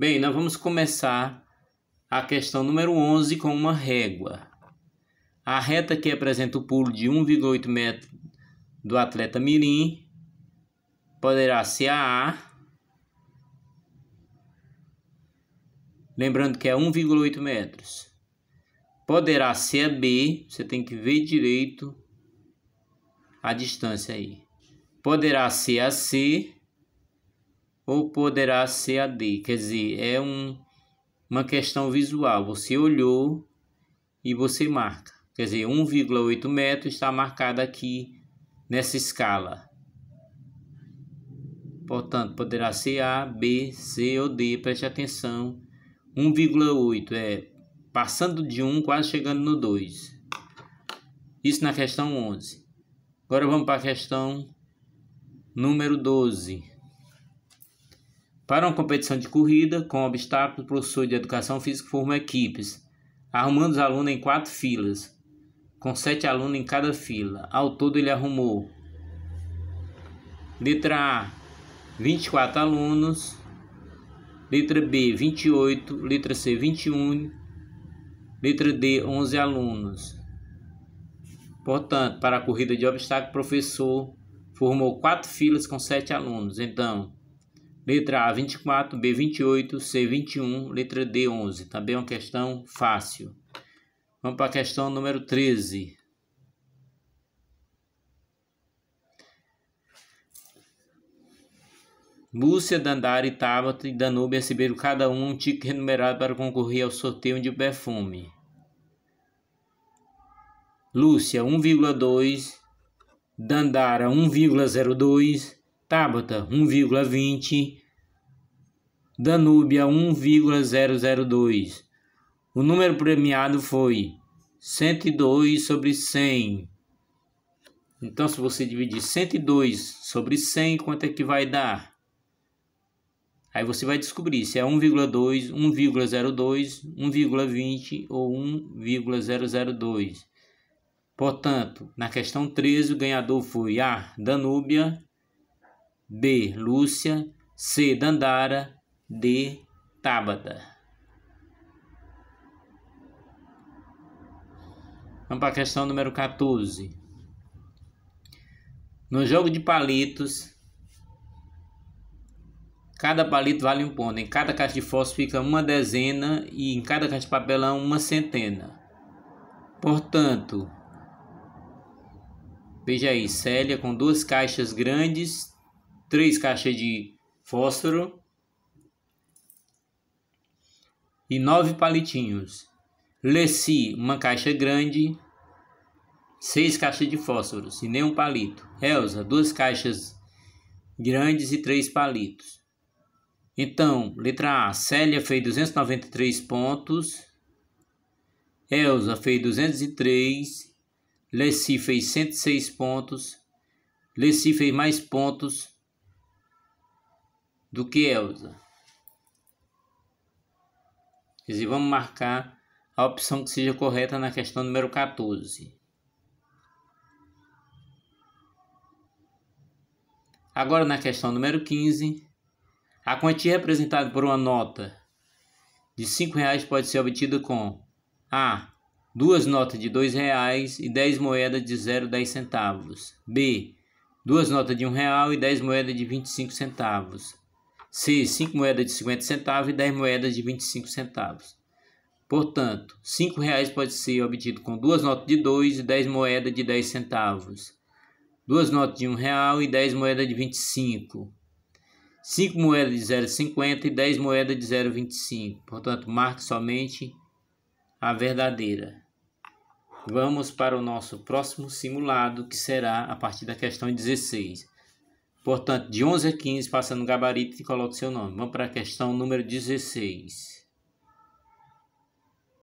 Bem, nós vamos começar a questão número 11 com uma régua. A reta que apresenta o pulo de 1,8 metro do atleta mirim poderá ser a A. Lembrando que é 1,8 metros. Poderá ser a B, você tem que ver direito a distância aí. Poderá ser a C, ou poderá ser a D. Quer dizer, é um, uma questão visual. Você olhou e você marca. Quer dizer, 1,8 metro está marcado aqui nessa escala. Portanto, poderá ser A, B, C ou D. Preste atenção. 1,8 é passando de 1, quase chegando no 2. Isso na questão 11. Agora vamos para a questão número 12. Para uma competição de corrida com obstáculos, o professor de educação física forma equipes, arrumando os alunos em quatro filas, com sete alunos em cada fila. Ao todo, ele arrumou. Letra A, 24 alunos. Letra B, 28. Letra C, 21. Letra D, 11 alunos. Portanto, para a corrida de obstáculo, o professor formou quatro filas com sete alunos. Então, Letra A, 24, B, 28, C, 21, letra D, 11. Também é uma questão fácil. Vamos para a questão número 13. Múrcia, Dandara, Tabata e Danube receberam cada um um ticket renumerado para concorrer ao sorteio de perfume. Lúcia, 1,2. Dandara, 1,02. Tábata 1,20, Danúbia 1,002. O número premiado foi 102 sobre 100. Então, se você dividir 102 sobre 100, quanto é que vai dar? Aí você vai descobrir se é 1,2, 1,02, 1,20 ou 1,002. Portanto, na questão 13, o ganhador foi A. Danúbia B. Lúcia, C. Dandara, D. Tabata. Vamos para a questão número 14. No jogo de palitos, cada palito vale um ponto. Em cada caixa de fósforo fica uma dezena e em cada caixa de papelão é uma centena. Portanto, veja aí, Célia com duas caixas grandes três caixas de fósforo e nove palitinhos. Leci, uma caixa grande, seis caixas de fósforos e nenhum palito. Elsa, duas caixas grandes e três palitos. Então, letra A, Célia fez 293 pontos. Elsa fez 203. Leci fez 106 pontos. Leci fez mais pontos do que Elza. Quer dizer, vamos marcar a opção que seja correta na questão número 14. Agora na questão número 15, a quantia representada por uma nota de R$ reais pode ser obtida com A. Duas notas de R$ reais e 10 moedas de 0,10 centavos. B. Duas notas de R$ real e 10 moedas de 25 centavos. C, 5 moedas de 50 centavos e 10 moedas de 25 centavos. Portanto, R$ reais pode ser obtido com duas notas de 2 e 10 moedas de 10 centavos, duas notas de 1 real e 10 moedas de 25, 5 moedas de 0,50 e 10 moedas de 0,25. Portanto, marque somente a verdadeira. Vamos para o nosso próximo simulado, que será a partir da questão 16. Portanto, de 11 a 15, passando no gabarito e coloque seu nome. Vamos para a questão número 16.